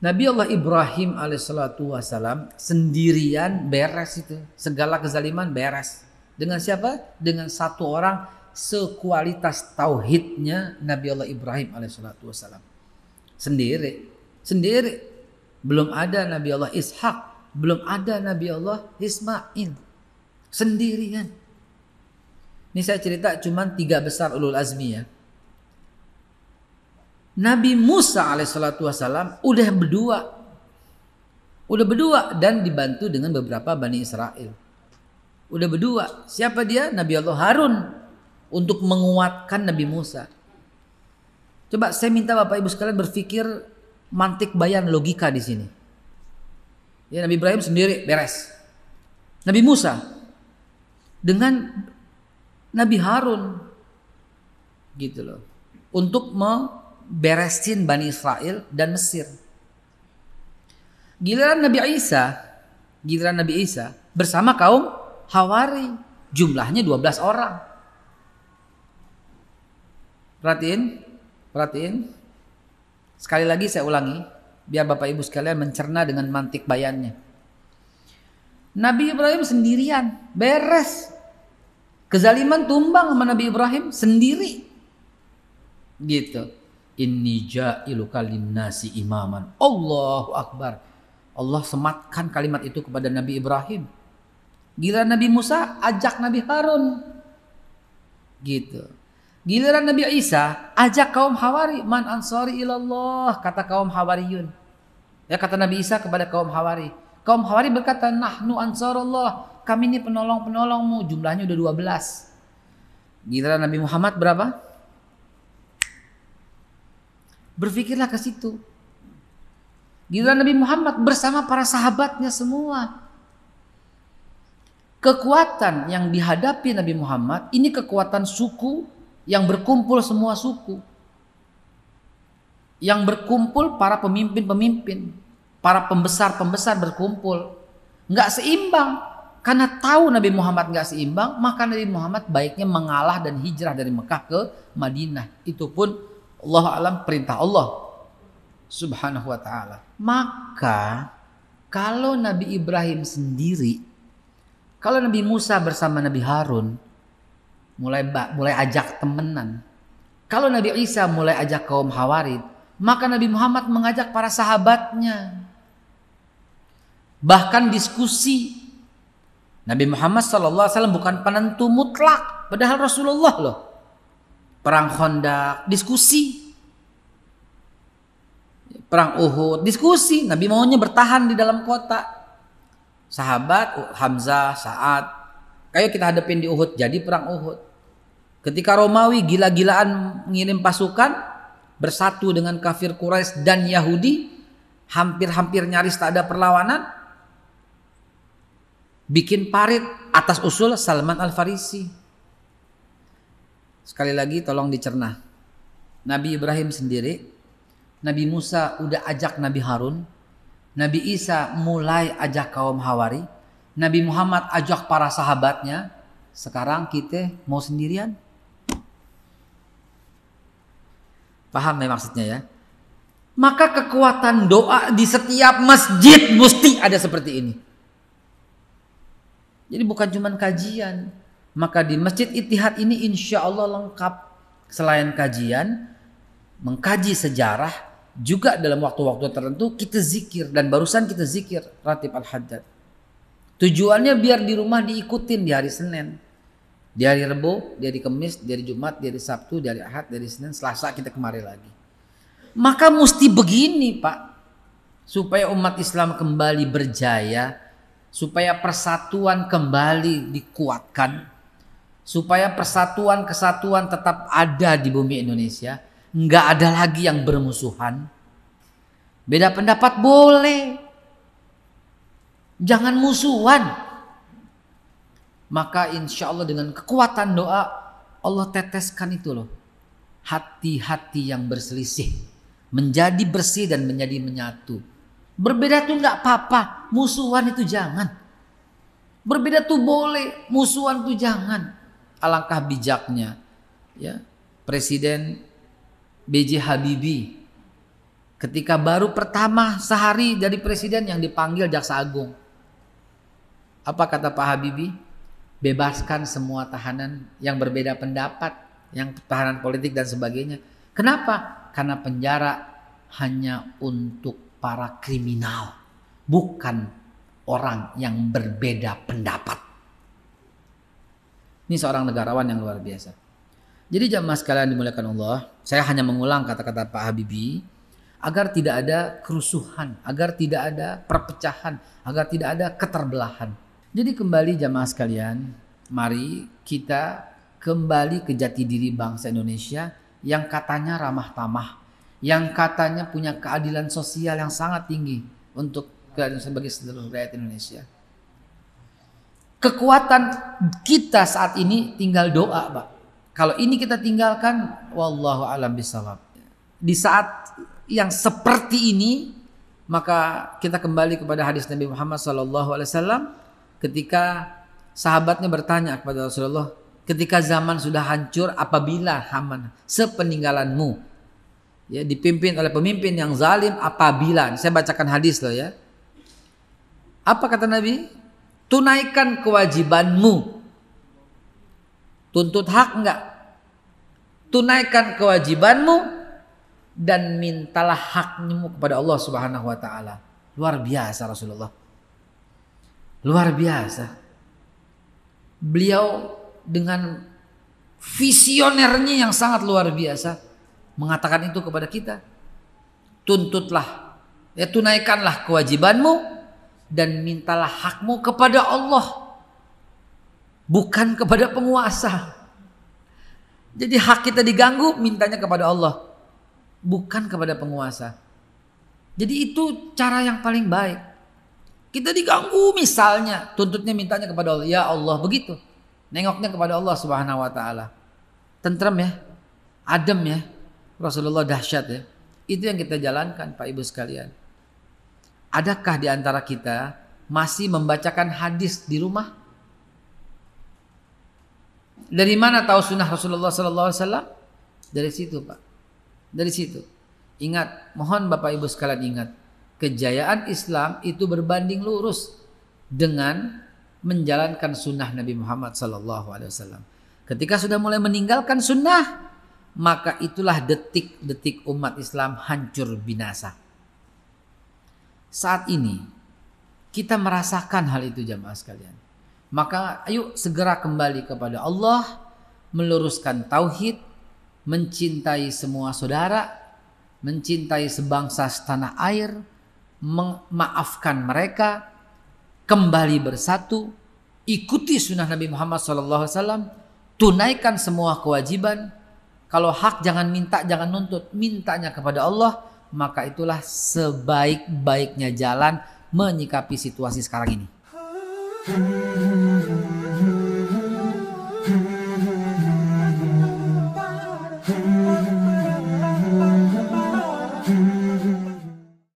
Nabi Allah Ibrahim alaihissalatu wassalam sendirian beres itu. Segala kezaliman beres. Dengan siapa? Dengan satu orang sekualitas tauhidnya Nabi Allah Ibrahim alaihissalatu wassalam. Sendiri. Sendiri. Belum ada Nabi Allah Ishak. Belum ada Nabi Allah Ismail. Sendirian. Ini saya cerita cuman tiga besar ulul azmi ya. Nabi Musa alaihissalatu wassalam udah berdua. Udah berdua dan dibantu dengan beberapa Bani Israel. Udah berdua. Siapa dia? Nabi Allah Harun. Untuk menguatkan Nabi Musa. Coba saya minta Bapak Ibu sekalian berpikir mantik bayan logika di sini. Ya Nabi Ibrahim sendiri beres. Nabi Musa dengan Nabi Harun gitu loh. Untuk me beresin Bani Israel dan Mesir. Giliran Nabi Isa, giliran Nabi Isa bersama kaum Hawari, jumlahnya 12 orang. Perhatiin, perhatiin. Sekali lagi saya ulangi, biar Bapak Ibu sekalian mencerna dengan mantik bayannya. Nabi Ibrahim sendirian, beres. Kezaliman tumbang sama Nabi Ibrahim sendiri. Gitu. Inni ja'iluka linnasi imaman. Allahu Akbar. Allah sematkan kalimat itu kepada Nabi Ibrahim. Giliran Nabi Musa ajak Nabi Harun. Gitu. Giliran Nabi Isa ajak kaum Hawari, man ansari ilallah, kata kaum Hawariyun. Ya kata Nabi Isa kepada kaum Hawari. Kaum Hawari berkata, nahnu ansarullah, kami ini penolong-penolongmu, jumlahnya udah 12. Giliran Nabi Muhammad berapa? Berpikirlah ke situ. Giliran Nabi Muhammad bersama para sahabatnya semua. Kekuatan yang dihadapi Nabi Muhammad ini kekuatan suku yang berkumpul semua suku. Yang berkumpul para pemimpin-pemimpin, para pembesar-pembesar berkumpul. Nggak seimbang, karena tahu Nabi Muhammad nggak seimbang, maka Nabi Muhammad baiknya mengalah dan hijrah dari Mekah ke Madinah. Itu pun Allah alam perintah Allah subhanahu wa ta'ala. Maka kalau Nabi Ibrahim sendiri, kalau Nabi Musa bersama Nabi Harun, mulai mulai ajak temenan. Kalau Nabi Isa mulai ajak kaum Hawarid, maka Nabi Muhammad mengajak para sahabatnya. Bahkan diskusi. Nabi Muhammad SAW bukan penentu mutlak, padahal Rasulullah loh perang Honda, diskusi. Perang Uhud, diskusi. Nabi maunya bertahan di dalam kota. Sahabat Hamzah, saat Kayak kita hadapin di Uhud, jadi perang Uhud. Ketika Romawi gila-gilaan mengirim pasukan bersatu dengan kafir Quraisy dan Yahudi, hampir-hampir nyaris tak ada perlawanan. Bikin parit atas usul Salman Al-Farisi. Sekali lagi tolong dicerna. Nabi Ibrahim sendiri, Nabi Musa udah ajak Nabi Harun, Nabi Isa mulai ajak kaum Hawari, Nabi Muhammad ajak para sahabatnya. Sekarang kita mau sendirian. Paham ya maksudnya ya? Maka kekuatan doa di setiap masjid mesti ada seperti ini. Jadi bukan cuma kajian, maka di Masjid Itihad ini insya Allah lengkap selain kajian, mengkaji sejarah, juga dalam waktu-waktu tertentu kita zikir dan barusan kita zikir Ratib Al-Haddad. Tujuannya biar di rumah diikutin di hari Senin. Di hari Rebo, di hari kemis, di hari Jumat, di hari Sabtu, di hari Ahad, di hari Senin, Selasa kita kemari lagi. Maka mesti begini Pak. Supaya umat Islam kembali berjaya. Supaya persatuan kembali dikuatkan supaya persatuan kesatuan tetap ada di bumi Indonesia, nggak ada lagi yang bermusuhan. Beda pendapat boleh. Jangan musuhan. Maka insya Allah dengan kekuatan doa Allah teteskan itu loh. Hati-hati yang berselisih. Menjadi bersih dan menjadi menyatu. Berbeda tuh nggak apa-apa. Musuhan itu jangan. Berbeda tuh boleh. Musuhan tuh jangan. Alangkah bijaknya ya Presiden BJ Habibie ketika baru pertama sehari dari presiden yang dipanggil jaksa agung. Apa kata Pak Habibie? Bebaskan semua tahanan yang berbeda pendapat, yang tahanan politik dan sebagainya. Kenapa? Karena penjara hanya untuk para kriminal, bukan orang yang berbeda pendapat. Ini seorang negarawan yang luar biasa. Jadi jamaah sekalian dimuliakan Allah, saya hanya mengulang kata-kata Pak Habibie agar tidak ada kerusuhan, agar tidak ada perpecahan, agar tidak ada keterbelahan. Jadi kembali jamaah sekalian, mari kita kembali ke jati diri bangsa Indonesia yang katanya ramah tamah, yang katanya punya keadilan sosial yang sangat tinggi untuk sebagai seluruh rakyat Indonesia. Kekuatan kita saat ini tinggal doa, Pak. Kalau ini kita tinggalkan, wallahu alam bisawab. Di saat yang seperti ini, maka kita kembali kepada hadis Nabi Muhammad SAW ketika sahabatnya bertanya kepada Rasulullah, ketika zaman sudah hancur, apabila Haman sepeninggalanmu ya dipimpin oleh pemimpin yang zalim apabila saya bacakan hadis loh ya apa kata Nabi tunaikan kewajibanmu. Tuntut hak enggak? Tunaikan kewajibanmu dan mintalah hakmu kepada Allah Subhanahu wa taala. Luar biasa Rasulullah. Luar biasa. Beliau dengan visionernya yang sangat luar biasa mengatakan itu kepada kita. Tuntutlah, ya tunaikanlah kewajibanmu dan mintalah hakmu kepada Allah bukan kepada penguasa. Jadi hak kita diganggu mintanya kepada Allah bukan kepada penguasa. Jadi itu cara yang paling baik. Kita diganggu misalnya, tuntutnya mintanya kepada Allah. Ya Allah, begitu. Nengoknya kepada Allah Subhanahu wa taala. Tentrem ya. Adem ya. Rasulullah dahsyat ya. Itu yang kita jalankan Pak Ibu sekalian. Adakah di antara kita masih membacakan hadis di rumah? Dari mana tahu sunnah Rasulullah Sallallahu Alaihi Wasallam? Dari situ, Pak. Dari situ. Ingat, mohon Bapak Ibu sekalian ingat, kejayaan Islam itu berbanding lurus dengan menjalankan sunnah Nabi Muhammad Sallallahu Alaihi Wasallam. Ketika sudah mulai meninggalkan sunnah, maka itulah detik-detik umat Islam hancur binasa saat ini kita merasakan hal itu jamaah sekalian. Maka ayo segera kembali kepada Allah, meluruskan tauhid, mencintai semua saudara, mencintai sebangsa setanah air, memaafkan mereka, kembali bersatu, ikuti sunnah Nabi Muhammad SAW, tunaikan semua kewajiban. Kalau hak jangan minta, jangan nuntut, mintanya kepada Allah maka itulah sebaik-baiknya jalan menyikapi situasi sekarang ini.